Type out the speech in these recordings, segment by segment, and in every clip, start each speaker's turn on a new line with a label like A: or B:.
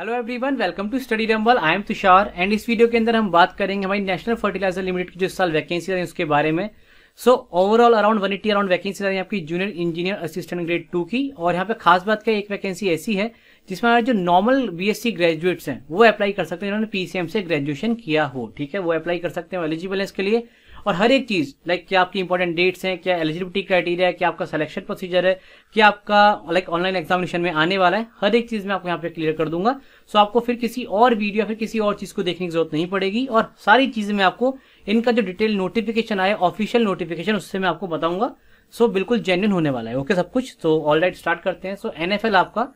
A: hello everyone welcome to study rumble I am Tushar and इस वीडियो के अंदर हम बात करेंगे हमारी नेशनल फर्टिलाइजर लिमिटेड की जो साल वैकेंसी है उसके बारे में so overall around one eighty around vacancy रही है आपकी junior engineer assistant grade two की और यहाँ पे खास बात क्या एक वैकेंसी ऐसी है जिसमें हमारे जो नॉर्मल बीएससी ग्रेजुएट्स हैं वो अप्लाई कर सकते हैं जिन्होंने पीसीएम से ग्रेजुएशन किया हो ठीक है वो अप्लाई कर सकते हैं एलिजिबल है इसके लिए और हर एक चीज़ लाइक क्या आपकी इंपॉर्टेंट डेट्स हैं क्या एलिजिबिलिटी क्राइटेरिया है क्या आपका सिलेक्शन प्रोसीजर है क्या आपका लाइक ऑनलाइन एग्जामिनेशन में आने वाला है हर एक चीज़ मैं आपको यहाँ पे क्लियर कर दूंगा सो आपको फिर किसी और वीडियो फिर किसी और चीज़ को देखने की जरूरत नहीं पड़ेगी और सारी चीज़ें मैं आपको इनका जो डिटेल नोटिफिकेशन आया ऑफिशियल नोटिफिकेशन उससे मैं आपको बताऊंगा सो so, बिल्कुल जेन्यून होने वाला है ओके okay, सब कुछ तो ऑल राइट स्टार्ट करते हैं सो एन आपका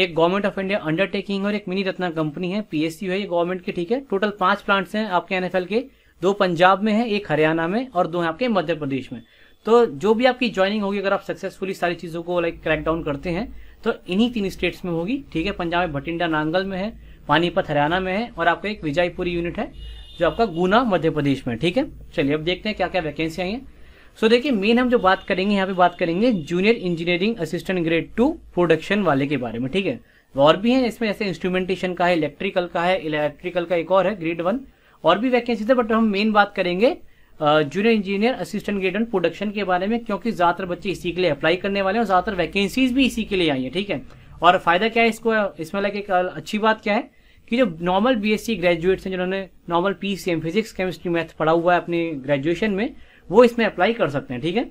A: एक गवर्नमेंट ऑफ इंडिया अंडरटेकिंग और एक मिनी रत्ना कंपनी है पीएससी है ये गवर्नमेंट के ठीक है टोटल पांच प्लांट्स हैं आपके एनएफएल के दो पंजाब में है एक हरियाणा में और दो है आपके मध्य प्रदेश में तो जो भी आपकी ज्वाइनिंग होगी अगर आप सक्सेसफुली सारी चीज़ों को लाइक क्रैक डाउन करते हैं तो इन्हीं तीन स्टेट्स में होगी ठीक है पंजाब में भटिंडा नांगल में है पानीपत हरियाणा में है और आपका एक विजयपुरी यूनिट है जो आपका गुना मध्य प्रदेश में ठीक है चलिए अब देखते हैं क्या क्या वैकेंसी आई है सो so, देखिए मेन हम जो बात करेंगे यहाँ पे बात करेंगे junior engineering assistant grade two production वाले के बारे में ठीक है और भी है इसमें ऐसे इंस्ट्रूमेंटेशन का है इलेक्ट्रिकल का है इलेक्ट्रिकल का एक और है ग्रेड वन और भी वैकेंसी थे बट हम मेन बात करेंगे junior engineer assistant grade one production के बारे में क्योंकि ज्यादातर बच्चे इसी के लिए अप्लाई करने वाले हैं और ज्यादातर वैकेंसीज भी इसी के लिए आई है ठीक है और फायदा क्या है इसको इसमें लाइक एक अच्छी बात क्या है कि जो नॉर्मल बीएससी ग्रेजुएट्स हैं जिन्होंने normal P PCM physics chemistry math पढ़ा हुआ है अपने ग्रेजुएशन में वो इसमें अप्लाई कर सकते हैं ठीक है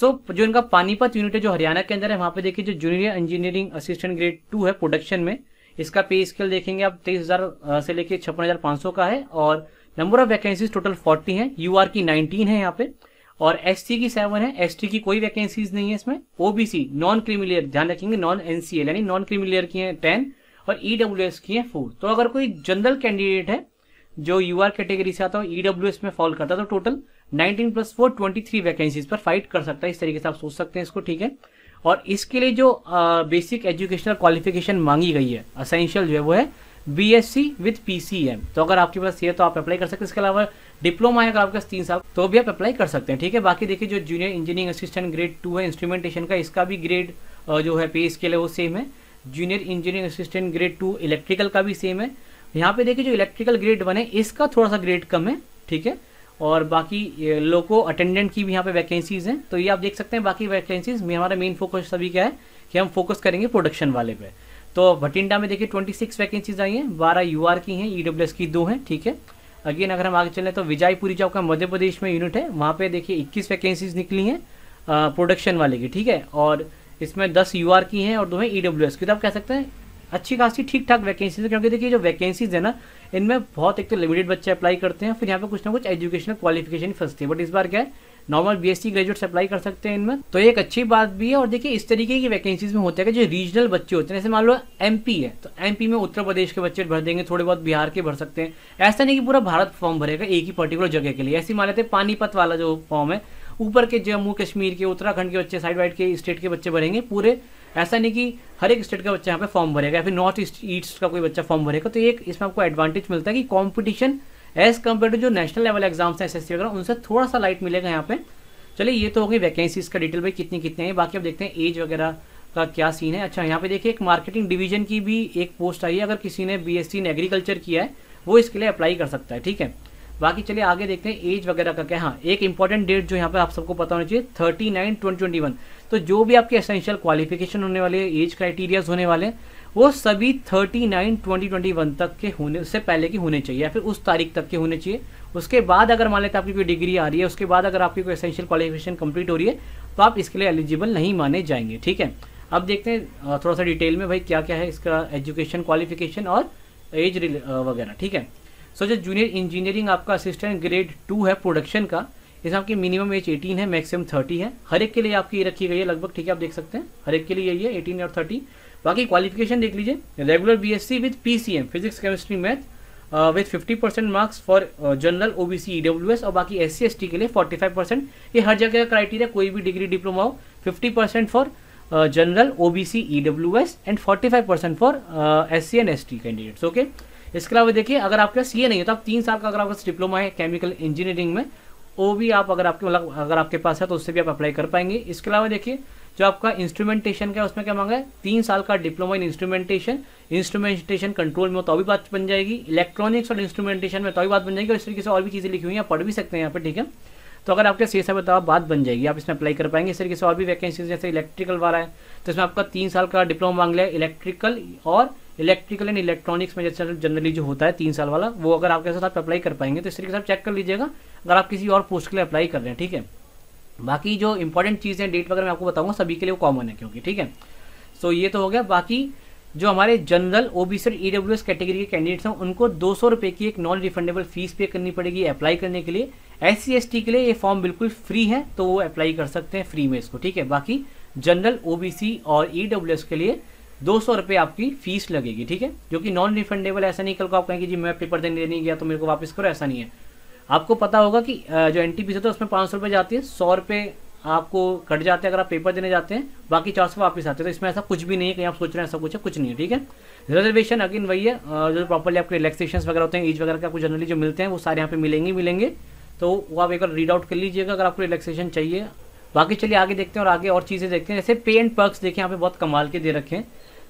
A: सो so, जो इनका पानीपत यूनिट है जो हरियाणा के अंदर है वहाँ पे देखिए जो junior engineering assistant grade two है प्रोडक्शन में इसका पे स्केल देखेंगे आप तेईस हजार से लेके छप्पन हजार सौ का है और number of vacancies total forty है यू आर की नाइनटीन है यहाँ पे और एस की सेवन है एस की कोई वैकेंसीज नहीं है इसमें ओबीसी नॉन क्रिमिलियर ध्यान रखेंगे नॉन एनसीएल यानी नॉन क्रिमिलियर की है टेन और ईडब्ल्यू e की है फोर तो अगर कोई जनरल कैंडिडेट है जो यू आर कैटेगरी से आता है ईडब्ल्यू e में फॉल करता है तो total nineteen plus four twenty three vacancies पर फाइट कर सकता है इस तरीके से आप सोच सकते हैं इसको ठीक है और इसके लिए जो बेसिक एजुकेशनल क्वालिफिकेशन मांगी गई है असेंशियल जो है वो है B S C with P C M तो अगर आपके पास ये तो आप अप्लाई कर सकते हैं इसके अलावा डिप्लोमा है अगर आपके पास तीन साल तो भी आप अप्लाई कर सकते हैं ठीक है बाकी देखिए जो junior engineering assistant grade two है इंस्ट्रूमेंटेशन का इसका भी ग्रेड जो है पे स्केल है वो सेम है junior engineering assistant grade two electrical का भी सेम है यहाँ पे देखिए जो इलेक्ट्रिकल ग्रेड वन है इसका थोड़ा सा ग्रेड कम है ठीक है और बाकी लोको अटेंडेंट की भी यहाँ पे वैकेंसीज हैं तो ये आप देख सकते हैं बाकी वैकेंसीज में हमारा मेन फोकस सभी क्या है कि हम फोकस करेंगे प्रोडक्शन वाले पे तो भटिंडा में देखिए 26 वैकेंसीज आई हैं 12 यूआर की हैं ईडब्ल्यूएस e की दो हैं ठीक है अगेन अगर हम आगे चलें तो विजयपुरी जो आपका मध्य प्रदेश में यूनिट है वहाँ पर देखिए इक्कीस वैकेंसीज निकली हैं प्रोडक्शन वाले की ठीक है और इसमें दस यू की हैं और दो हैं ई e की तो आप कह सकते हैं अच्छी खासी ठीक ठाक वैकेंसीज है क्योंकि देखिए जो वैकेंसीज है ना इनमें बहुत एक तो लिमिटेड बच्चे अप्लाई करते हैं फिर यहाँ पे कुछ ना कुछ एजुकेशनल क्वालिफिकेशन फंसती है बट इस बार क्या है नॉर्मल बीएससी ग्रेजुएट्स अप्लाई कर सकते हैं इनमें तो एक अच्छी बात भी है और देखिए इस तरीके की वैकेंसीज में होता है कि जो रीजनल बच्चे होते हैं जैसे मान लो एमपी है तो एमपी में उत्तर प्रदेश के बच्चे भर देंगे थोड़े बहुत बिहार के भर सकते हैं ऐसा नहीं कि पूरा भारत फॉर्म भरेगा एक ही पर्टिकुलर जगह के लिए ऐसे मान लेते हैं पानीपत वाला जो फॉर्म है ऊपर के जम्मू कश्मीर के उत्तराखंड के बच्चे साइड वाइड के स्टेट के बच्चे भरेंगे पूरे ऐसा नहीं कि हर एक स्टेट का बच्चा यहाँ पे फॉर्म भरेगा या फिर नॉर्थ ईस्ट ईस्ट का कोई बच्चा फॉर्म भरेगा तो एक इसमें आपको एडवांटेज मिलता है कि कॉम्पिटिशन एज कम्पेयर टू जो नेशनल लेवल एग्जाम्स हैं एस वगैरह उनसे थोड़ा सा लाइट मिलेगा यहाँ पे चलिए ये तो हो गई वैकेंसीज का डिटेल भाई कितनी कितने हैं बाकी आप देखते हैं एज वगैरह का क्या सीन है अच्छा यहाँ पे देखिए एक मार्केटिंग डिवीजन की भी एक पोस्ट आई है अगर किसी ने बी एस ने एग्रीकल्चर किया है वो इसके लिए अप्लाई कर सकता है ठीक है बाकी चलिए आगे देखते हैं एज वगैरह का क्या हाँ एक इंपॉर्टेंट डेट जो यहाँ पे आप सबको पता होना चाहिए thirty nine twenty twenty one तो जो भी आपके एसेंशियल क्वालिफिकेशन होने वाले एज क्राइटेरियाज होने वाले हैं वो सभी thirty nine twenty twenty one तक के होने उससे पहले के होने चाहिए या फिर उस तारीख तक के होने चाहिए उसके बाद अगर मान लेते आपकी कोई डिग्री आ रही है उसके बाद अगर आपकी कोई एसेंशियल क्वालिफिकेशन कंप्लीट हो रही है तो आप इसके लिए एलिजिबल नहीं माने जाएंगे ठीक है अब देखते हैं थोड़ा सा डिटेल में भाई क्या क्या है इसका एजुकेशन क्वालिफिकेशन और एज वगैरह ठीक है सो जो जूनियर इंजीनियरिंग आपका असिस्टेंट ग्रेड टू है प्रोडक्शन का इसमें आपकी मिनिमम एज 18 है मैक्सिमम 30 है हर एक के लिए आपकी ये रखी गई है लगभग ठीक है आप देख सकते हैं हर एक के लिए यही है एटीन और थर्टी बाकी क्वालिफिकेशन देख लीजिए regular BSc with PCM physics chemistry math with fifty percent marks for general OBC S और बाकी एस सी के लिए फाइव परसेंट ये हर जगह का क्राइटेरिया कोई भी डिग्री डिप्लोमा हो fifty percent for general OBC S and forty five percent for S C and S T candidates okay इसके अलावा देखिए अगर आपके पास ये नहीं है तो आप तीन साल का अगर आपके पास डिप्लोमा है केमिकल इंजीनियरिंग में वो भी आप अगर आपके मतलब अगर आपके पास है तो उससे भी आप अप्लाई कर पाएंगे इसके अलावा देखिए जो आपका इंस्ट्रूमेंटेशन का उसमें क्या मांगा है तीन साल का diploma in instrumentation instrumentation control में तो भी बात बन जाएगी इलेक्ट्रॉनिक्स और इंस्ट्रूमेंटेशन में तो भी बात बन जाएगी और इस तरीके से और भी चीज़ें लिखी हुई हैं पढ़ भी सकते हैं यहाँ पर ठीक है तो अगर आपके सी एस बताओ बात बन जाएगी आप इसमें अप्लाई कर पाएंगे इस तरीके से और भी वैकेंसी जैसे इलेक्ट्रिकल वाला है तो इसमें आपका तीन साल का डिप्लोमा मांग लिया इलेक्ट्रिकल और इलेक्ट्रिकल एंड इलेक्ट्रॉनिक्स में जैसे जनरली जो होता है तीन साल वाला वो अगर आपके साथ आप अप्लाई कर पाएंगे तो इस तरीके से आप चेक कर लीजिएगा अगर आप किसी और पोस्ट के लिए अप्लाई कर रहे हैं ठीक है बाकी जो इंपॉर्टेंट चीज़ें डेट वगैरह मैं आपको बताऊंगा सभी के लिए वो कॉमन है क्योंकि ठीक है सो so, ये तो हो गया बाकी जो हमारे जनरल ओबीसी और ईडब्ल्यू e कैटेगरी के कैंडिडेट्स हैं उनको दो सौ की एक नॉन रिफंडेबल फीस पे करनी पड़ेगी अप्लाई करने के लिए एस सी के लिए ये फॉर्म बिल्कुल फ्री है तो वो अप्लाई कर सकते हैं फ्री में इसको ठीक है बाकी जनरल ओबीसी और ईडब्ल्यू e के लिए दो सौ रुपये आपकी फीस लगेगी ठीक है जो कि नॉन रिफंडेबल ऐसा नहीं कल को आप कहेंगे जी मैं पेपर देने नहीं गया तो मेरे को वापस करो ऐसा नहीं है आपको पता होगा कि जो एन टी है उसमें पाँच सौ रुपये जाती है सौ रुपये आपको कट जाते हैं अगर आप पेपर देने जाते हैं बाकी चार सौ वापस आते हैं तो इसमें ऐसा कुछ भी नहीं है कहीं आप सोच रहे हैं ऐसा कुछ है कुछ नहीं है ठीक है रिजर्वेशन अगेन वही है जो प्रॉपरली आपके रिलेक्सेशन वगैरह होते हैं एज वगैरह के आपको जनरली जो मिलते हैं वो सारे यहाँ पे मिलेंगे मिलेंगे तो वो आप एक बार रीड आउट कर लीजिएगा अगर आपको रिलेक्सेशन चाहिए बाकी चलिए आगे देखते हैं और आगे और चीज़ें देखते हैं जैसे पे एंड पर्क्स देखें यहाँ पे बहुत कमाल के दे रखे हैं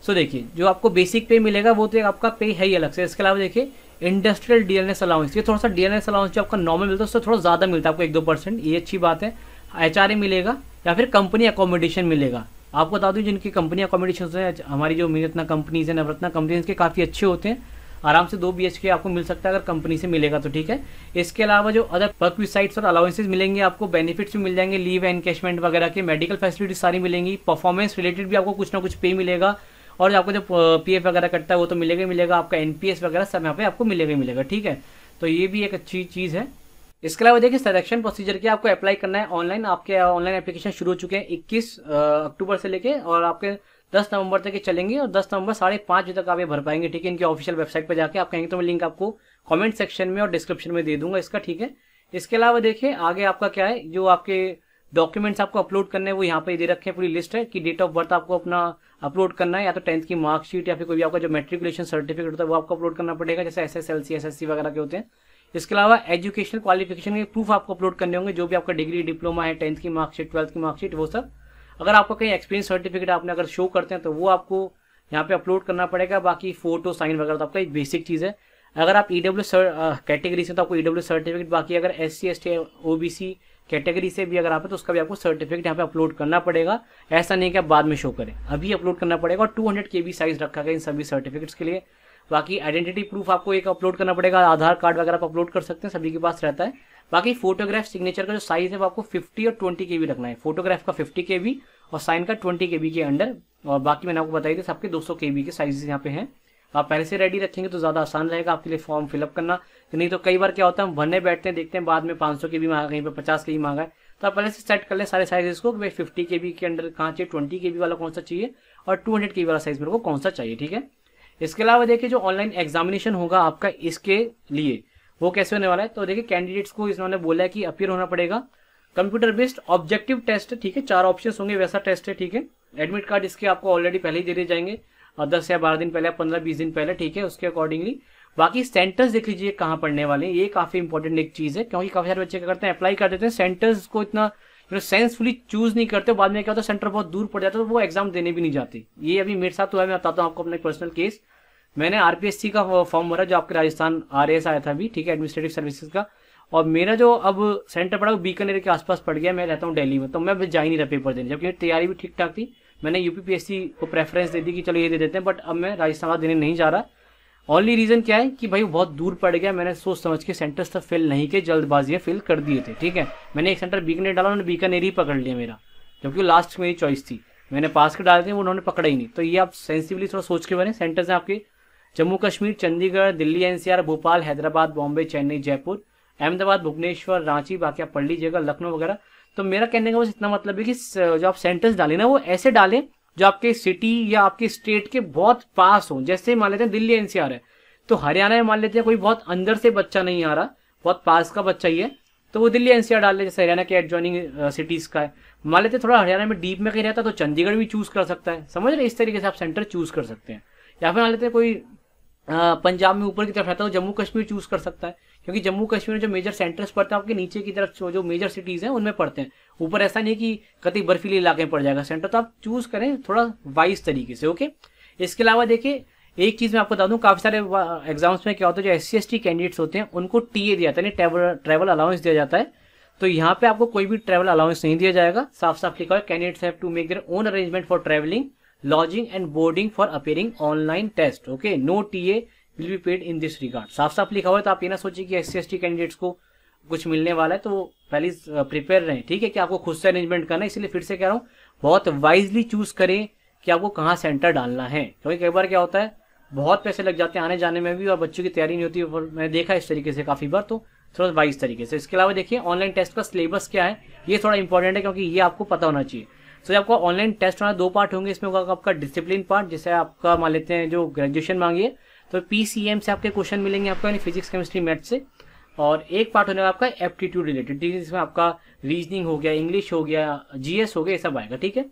A: सो देखिए जो आपको बेसिक पे मिलेगा वो तो आपका पे है ही अलग से इसके अलावा देखिए industrial D N S allowance ये थोड़ा सा डी एन एस अलाउंस जो आपका नॉर्मल मिलता है उससे थोड़ा ज़्यादा मिलता है आपको एक दो परसेंट ये अच्छी बात है एच मिलेगा या फिर कंपनी अकोमोडेशन मिलेगा आपको बता दूँ जिनकी कंपनी अकोमोडेशन है हमारी जो मिनतना कंपनीज है नवरत्ना कंपनीज के काफ़ी अच्छे होते हैं आराम से दो बी आपको मिल सकता है अगर कंपनी से मिलेगा तो ठीक है इसके अलावा जो अदर वर्क साइट्स और अलाउंसेज मिलेंगे आपको बेनिफिट्स भी मिल जाएंगे लीव एनकेशमेंट वगैरह के मेडिकल फैसिलिटीज़ सारी मिलेंगी परफॉर्मेंस रिलेटेड भी आपको कुछ ना कुछ पे मिलेगा और आपको जो पी वगैरह कटता है वो तो मिलेगा ही मिलेगा आपका एन वगैरह सब यहाँ पे आपको मिलेगा ही मिलेगा ठीक है तो ये भी एक अच्छी चीज़ है इसके अलावा देखिए सिलेक्शन प्रोसीजर की आपको अप्लाई करना है ऑनलाइन आपके ऑनलाइन एप्लीकेशन शुरू हो चुके हैं 21 अक्टूबर से लेके और आपके 10 नवंबर तक ये चलेंगे और 10 नवंबर साढ़े पाँच बजे तक आप ये भर पाएंगे ठीक है इनकी ऑफिशियल वेबसाइट पर जाके आप कहेंगे तो मैं लिंक आपको कॉमेंट सेक्शन में और डिस्क्रिप्शन में दे दूंगा इसका ठीक है इसके अलावा देखिए आगे आपका क्या है जो आपके डॉक्यूमेंट्स आपको अपलोड करने वो यहाँ पे दे रखे हैं पूरी लिस्ट है कि डेट ऑफ बर्थ आपको अपना अपलोड करना है या तो टेंथ की मार्कशीट या फिर कोई भी आपका जो मेट्रिकुलेशन सर्टिफिकेट होता है वो आपको अपलोड करना पड़ेगा जैसे S S L C S S C वगैरह के होते हैं इसके अलावा एजुकेशनल क्वालिफिकेशन के प्रूफ आपको अपलोड करने होंगे जो भी आपका डिग्री डिप्लोमा है टेंथ की मार्कशीट ट्वेल्थ की मार्कशीट वो सब अगर आपका कहीं एक्सपीरियंस सर्टिफिकेट आपने अगर शो करते हैं तो वो आपको यहाँ पे अपलोड करना पड़ेगा बाकी फोटो साइन वगैरह तो आपका एक बेसिक चीज़ है अगर आप ई डब्ल्यू कैटेगरी से तो आपको ई डब्ल्यू सर्टिफिकेट बाकी अगर S C S T O B C category से भी अगर आप है तो उसका भी आपको सर्टिफिकेट यहाँ पे अपलोड करना पड़ेगा ऐसा नहीं कि आप बाद में शो करें अभी अपलोड करना पड़ेगा और two hundred K B size रखा गया इन सभी सर्टिफिकेट्स के लिए बाकी आइडेंटिटी प्रूफ आपको एक अपलोड करना पड़ेगा आधार कार्ड वगैरह आप अपलोड कर सकते हैं सभी के पास रहता है बाकी फोटोग्राफ सिग्नेचर का जो साइज है वो आपको 50 और 20 के बी रखना है फोटोग्राफ का 50 के बी और साइन का 20 के बी के अंडर और बाकी मैंने आपको बताई थी सबके 200 के बी के साइज यहाँ पे हैं आप पहले से रेडी रखेंगे तो ज़्यादा आसान रहेगा आपके लिए फॉर्म फिलअप करना नहीं तो कई बार क्या होता है हम भरने बैठते हैं देखते हैं बाद में पाँच सौ के बी मांगा कहीं पर पचास के बी मांगा है तो आप पहले से सेट कर लें सारे साइजेस को भाई फिफ्टी के बी के अंडर कहाँ चाहिए ट्वेंटी के बी वाला कौन सा चाहिए और टू हंड्रेड के बी वाला साइज मेरे को कौन सा चाहिए ठीक है इसके अलावा देखिए जो ऑनलाइन एग्जामिनेशन होगा आपका इसके लिए वो कैसे होने वाला है तो देखिए कैंडिडेट्स को इन्होंने बोला है कि अपियर होना पड़ेगा कंप्यूटर बेस्ड ऑब्जेक्टिव टेस्ट ठीक है चार ऑप्शन होंगे वैसा टेस्ट है ठीक है एडमिट कार्ड इसके आपको ऑलरेडी पहले ही दे दिए जाएंगे दस या बारह दिन पहले पंद्रह बीस दिन पहले ठीक है उसके अकॉर्डिंगली बाकी सेंटर्स देख लीजिए कहाँ पढ़ने वाले हैं ये काफी इंपॉर्टेंट एक चीज़ है क्योंकि काफी सारे बच्चे क्या करते हैं अप्लाई कर देते हैं सेंटर्स को इतना फिर सेंसफुली चूज नहीं करते बाद में क्या होता है सेंटर बहुत दूर पड़ जाता है तो वो एग्जाम देने भी नहीं जाती ये अभी मेरे साथ हुआ है मैं बताता हूँ आपको अपने पर्सनल केस मैंने आरपीएससी का फॉर्म भरा जो आपके राजस्थान आर आया था अभी ठीक है एडमिनिस्ट्रेटिव सर्विसेज का और मेरा जो अब सेंटर पड़ा वो बीकानेर के आसपास पड़ गया मैं रहता हूँ डेली में तो मैं जा ही नहीं रहा पेपर देने जबकि मेरी तैयारी भी ठीक ठाक थी मैंने यूपीपीएससी को प्रेफरेंस दे दी कि चलो ये दे देते हैं बट अब मैं राजस्थान देने नहीं जा रहा ओनली रीज़न क्या है कि भाई बहुत दूर पड़ गया मैंने सोच समझ के सेंटर्स तक फिल नहीं किए जल्दबाजी में फिल कर दिए थे ठीक है मैंने एक सेंटर बीकानेर डाला उन्होंने बीकानेर ही पकड़ लिया मेरा जबकि लास्ट मेरी चॉइस थी मैंने पास के डाले थे वो उन्होंने पकड़ा ही नहीं तो ये आप सेंसिवली थोड़ा सोच के बने सेंटर्स हैं आपके जम्मू कश्मीर चंडीगढ़ दिल्ली एनसीआर भोपाल हैदराबाद बॉम्बे चेन्नई जयपुर अहमदाबाद भुवनेश्वर रांची बाकी आप पढ़ लीजिएगा लखनऊ वगैरह तो मेरा कहने का बस इतना मतलब है कि जो आप सेंटर्स डालें ना वो ऐसे डालें जो आपके सिटी या आपके स्टेट के बहुत पास हो जैसे मान लेते हैं दिल्ली एनसीआर है तो हरियाणा में मान लेते हैं कोई बहुत अंदर से बच्चा नहीं आ रहा बहुत पास का बच्चा ही है तो वो दिल्ली एनसीआर डाल ले जैसे हरियाणा के एडजॉइनिंग सिटीज का है मान लेते थोड़ा हरियाणा में डीप में कहीं रहता तो चंडीगढ़ भी चूज कर सकता है समझ रहे इस तरीके से आप सेंटर चूज कर सकते हैं या फिर मान लेते हैं कोई पंजाब में ऊपर की तरफ रहता है वो जम्मू कश्मीर चूज कर सकता है क्योंकि जम्मू कश्मीर में जो मेजर सेंटर्स पड़ते हैं आपके नीचे की तरफ जो मेजर सिटीज हैं उनमें पड़ते हैं ऊपर ऐसा नहीं कि कतई बर्फीले इलाके में पड़ जाएगा सेंटर तो आप चूज करें थोड़ा वाइज तरीके से ओके इसके अलावा देखिए एक चीज मैं आपको बता दूं काफी सारे एग्जाम्स में क्या होता है जो एस सी कैंडिडेट्स होते हैं उनको टी ए दिया जाता है यानी अलाउंस दिया जाता है तो यहाँ पे आपको कोई भी ट्रेवल अलाउंस नहीं दिया जाएगा साफ साफ लिखा है candidates have to make their own arrangement for travelling lodging and boarding for appearing online test okay no T A will be paid in this regard साफ साफ लिखा हुआ है तो आप ये ना सोचिए कि एस सी कैंडिडेट्स को कुछ मिलने वाला है तो पहले प्रिपेयर रहें ठीक है कि आपको खुद से अरेंजमेंट करना है इसलिए फिर से कह रहा हूँ बहुत वाइजली चूज करें कि आपको कहाँ सेंटर डालना है क्योंकि कई बार क्या होता है बहुत पैसे लग जाते हैं आने जाने में भी और बच्चों की तैयारी नहीं होती और मैंने देखा इस तरीके से काफ़ी बार तो थोड़ा वाइज तरीके से इसके अलावा देखिए ऑनलाइन टेस्ट का सिलेबस क्या है ये थोड़ा इंपॉर्टेंट है क्योंकि ये आपको पता होना चाहिए सो so, आपका ऑनलाइन टेस्ट होना दो पार्ट होंगे इसमें होगा आपका डिसिप्लिन पार्ट जिससे आपका मान लेते हैं जो ग्रेजुएशन मांगिए तो पी से आपके क्वेश्चन मिलेंगे आपको यानी फिजिक्स केमिस्ट्री मैथ से और एक पार्ट होने आपका एप्टीट्यूड रिलेटेड ठीक है जिसमें आपका रीजनिंग हो गया इंग्लिश हो गया जीएस हो गया ये सब आएगा ठीक है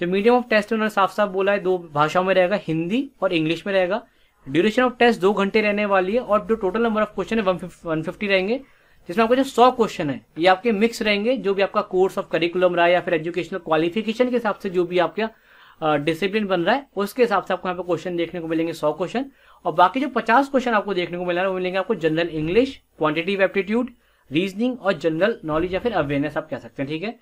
A: जो मीडियम ऑफ टेस्ट उन्होंने साफ साफ बोला है दो भाषाओं में रहेगा हिंदी और इंग्लिश में रहेगा ड्यूरेशन ऑफ टेस्ट दो घंटे रहने वाली है और जो टोटल नंबर ऑफ क्वेश्चन है वन फिफ्टी रहेंगे जिसमें आपको जो सौ क्वेश्चन है ये आपके मिक्स रहेंगे जो भी आपका कोर्स ऑफ करिकुलम रहा है या फिर एजुकेशनल क्वालिफिकेशन के हिसाब से जो भी आपका डिसिप्लिन बन रहा है उसके हिसाब से आपको यहाँ पे क्वेश्चन देखने को मिलेंगे सौ क्वेश्चन और बाकी जो पचास क्वेश्चन आपको देखने को मिल रहा है वो मिलेंगे आपको general English quantitative aptitude reasoning और जनरल नॉलेज या फिर अवेयरनेस आप कह सकते हैं ठीक है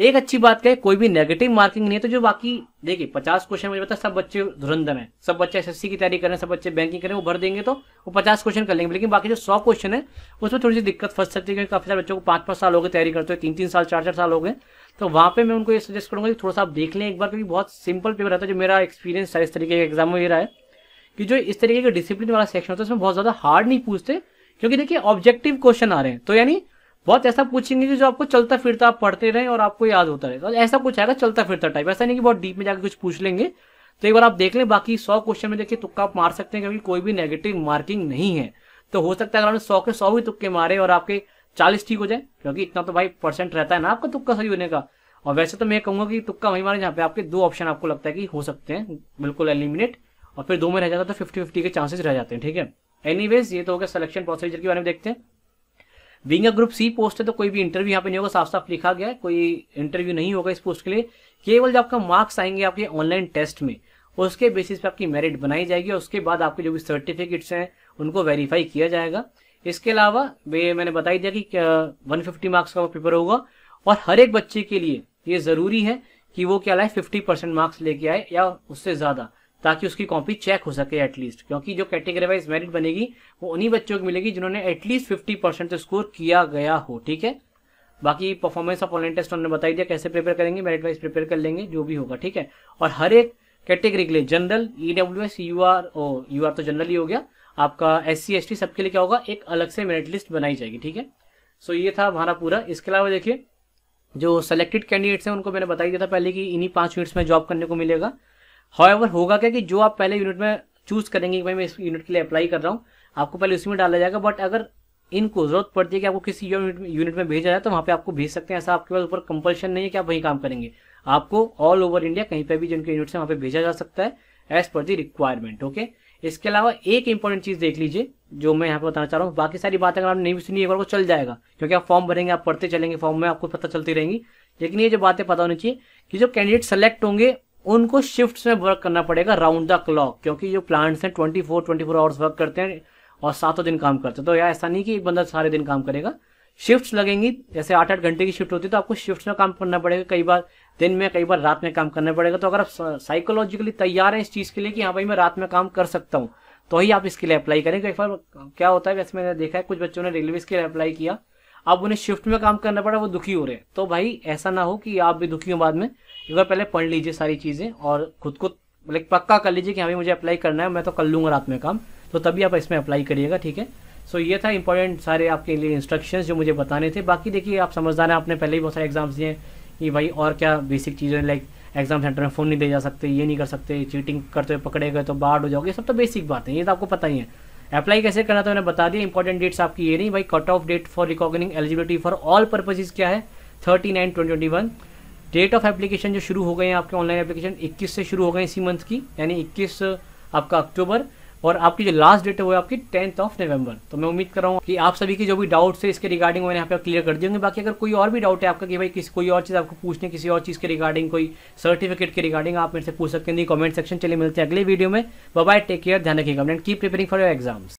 A: एक अच्छी बात कहे कोई भी नेगेटिव मार्किंग नहीं है तो जो बाकी देखिए पचास क्वेश्चन मुझे पता सब बच्चे धुरंधर हैं सब बच्चे एसएससी की तैयारी करें सब बच्चे बैंकिंग करें वो भर देंगे तो वो पचास क्वेश्चन कर लेंगे लेकिन बाकी जो सौ क्वेश्चन है उसमें थोड़ी सी दिक्कत फंस सकती है क्योंकि काफी सारे बच्चों को पांच पांच साल हो गए तैयारी करते हैं तीन तीन साल चार चार साल हो गए तो वहाँ पे मैं उनको ये सजेस्ट करूँगा कि थोड़ा सा आप देख लें एक बार क्योंकि बहुत सिंपल पेपर रहता है जो मेरा एक्सपीरियंस है इस तरीके का एग्जाम में ये रहा है कि जो इस तरीके का डिसिप्लिन वाला सेक्शन होता है उसमें बहुत ज़्यादा हार्ड नहीं पूछते क्योंकि देखिए ऑब्जेक्टिव क्वेश्चन आ रहे हैं तो यानी बहुत ऐसा पूछेंगे कि जो आपको चलता फिरता आप पढ़ते रहे और आपको याद होता रहेगा तो ऐसा कुछ आएगा चलता फिरता टाइप ऐसा नहीं कि बहुत डीप में जाकर कुछ पूछ लेंगे तो एक बार आप देख लें बाकी सौ क्वेश्चन में देखिए तुक्का आप मार सकते हैं क्योंकि कोई भी नेगेटिव मार्किंग नहीं है तो हो सकता है अगर आपने सौ के सौ भी तुक्के मारे और आपके चालीस ठीक हो जाए क्योंकि इतना तो भाई परसेंट रहता है ना आपका तुक्का सही होने का और वैसे तो मैं कहूंगा कि तुक्का वही मारे जहाँ पे आपके दो ऑप्शन आपको लगता है कि हो सकते हैं बिल्कुल एलिमिनेट और फिर दो में रह जाता है तो फिफ्टी फिफ्टी के चांसेस रह जाते हैं ठीक है एनीवेज ये तो हो गया सिलेक्शन प्रोसीजर के बारे में देखते हैं बींग ग्रुप सी पोस्ट है तो कोई भी इंटरव्यू यहाँ पे नहीं होगा साफ साफ लिखा गया है कोई इंटरव्यू नहीं होगा इस पोस्ट के लिए केवल जो आपका मार्क्स आएंगे आपके ऑनलाइन टेस्ट में उसके बेसिस पे आपकी मेरिट बनाई जाएगी और उसके बाद आपके जो भी सर्टिफिकेट्स हैं उनको वेरीफाई किया जाएगा इसके अलावा वे मैंने बताई दिया कि वन फिफ्टी मार्क्स का पेपर होगा और हर एक बच्चे के लिए ये ज़रूरी है कि वो क्या लाए फिफ्टी परसेंट मार्क्स लेके आए या उससे ज़्यादा ताकि उसकी कॉपी चेक हो सके एटलीस्ट क्योंकि जो कैटेगरी वाइज मेरिट बनेगी वो उन्हीं बच्चों को मिलेगी जिन्होंने एटलीस्ट फिफ्टी परसेंट स्कोर किया गया हो ठीक है बाकी परफॉर्मेंस ऑफ ऑनलाइन टेस्ट उन्होंने बताई दिया कैसे प्रिपेयर करेंगे मेरिट वाइज प्रिपेयर कर लेंगे जो भी होगा ठीक है और हर एक कैटेगरी के लिए general E W S U R or U R तो जनरल ही हो गया आपका एस सी एस टी सबके लिए क्या होगा एक अलग से मेरिट लिस्ट बनाई जाएगी ठीक है सो ये था हमारा पूरा इसके अलावा देखिए जो सेलेक्टेड कैंडिडेट्स हैं उनको मैंने बताई दिया था पहले कि इन्हीं पांच यूनिट्स में जॉब करने को मिलेगा हाउ होगा क्या कि जो आप पहले यूनिट में चूज करेंगे भाई मैं इस यूनिट के लिए अप्लाई कर रहा हूँ आपको पहले उसी में डाला जाएगा बट अगर इनको जरूरत पड़ती है कि आपको किसी यूनिट में यूनिट में भेजा जाए तो वहाँ पे आपको भेज सकते हैं ऐसा आपके पास ऊपर कंपल्शन नहीं है कि आप वहीं काम करेंगे आपको ऑल ओवर इंडिया कहीं पर भी जिनके यूनिट से वहाँ पे भेजा जा सकता है as per the requirement okay इसके अलावा एक इंपॉर्टेंट चीज़ देख लीजिए जो मैं यहाँ पे बताना चाह रहा हूँ बाकी सारी बातें अगर आपने नहीं सुनी एक बार को चल जाएगा क्योंकि आप फॉर्म भरेंगे आप पढ़ते चलेंगे फॉर्म में आपको पता चलती रहेंगी लेकिन ये जो बातें पता होनी चाहिए कि जो कैंडिडेट सेलेक्ट होंगे उनको शिफ्ट में वर्क करना पड़ेगा राउंड द क्लॉक क्योंकि जो प्लांट्स हैं twenty four twenty four hours work करते हैं और सातों दिन काम करते हैं तो यार ऐसा नहीं कि एक बंदा सारे दिन काम करेगा शिफ्ट्स लगेंगी जैसे आठ आठ घंटे की शिफ्ट होती है तो आपको शिफ्ट में काम करना पड़ेगा कई बार दिन में कई बार रात में काम करना पड़ेगा तो अगर आप साइकोलॉजिकली तैयार हैं इस चीज़ के लिए कि हाँ भाई मैं रात में काम कर सकता हूँ तो ही आप इसके लिए अप्लाई करें कई बार क्या होता है वैसे मैंने देखा है कुछ बच्चों ने रेलवे के लिए अप्लाई किया अब उन्हें शिफ्ट में काम करना पड़ा वो दुखी हो रहे हैं तो भाई ऐसा ना हो कि आप भी दुखी हो बाद में एक बार पहले पढ़ लीजिए सारी चीज़ें और खुद को लाइक पक्का कर लीजिए कि हमें हाँ, मुझे अप्लाई करना है मैं तो कर लूँगा रात में काम तो तभी आप इसमें अप्लाई करिएगा ठीक है सो ये था इंपॉर्टेंट सारे आपके लिए इंस्ट्रक्शन जो मुझे बताने थे बाकी देखिए आप समझदार हैं आपने पहले ही बहुत सारे एग्जाम्स दिए कि भाई और क्या बेसिक चीज़ें लाइक एग्जाम सेंटर में फ़ोन नहीं दे जा सकते ये नहीं कर सकते चीटिंग करते हुए पकड़े गए तो बाढ़ हो जाओगे सब तो बेसिक बातें ये तो आपको पता ही है अप्लाई कैसे करना था मैंने बता दिया इंपॉर्टेंट डेट्स आपकी ये नहीं भाई cut off date for recognising eligibility for all purposes क्या है thirty nine twenty one date of application जो शुरू हो गए हैं आपके ऑनलाइन एप्लीकेशन इक्कीस से शुरू हो गए इसी मंथ की यानी इक्कीस आपका अक्टूबर और आपकी जो लास्ट डेट है वो आपकी टेंथ ऑफ नवंबर तो मैं उम्मीद कर रहा हूँ कि आप सभी की जो भी डाउट्स है इसके रिगार्डिंग मैंने यहाँ पे क्लियर कर दिए बाकी अगर कोई और भी डाउट है आपका कि भाई किसी कोई और चीज़ आपको पूछने किसी और चीज़ के रिगार्डिंग कोई सर्टिफिकेट के रिगार्डिंग आप मेरे से पूछ सकते हैं कमेंट सेक्शन चले मिलते हैं अगले वीडियो में बाय टेक केयर ध्यान रखिएगा and keep preparing for your exams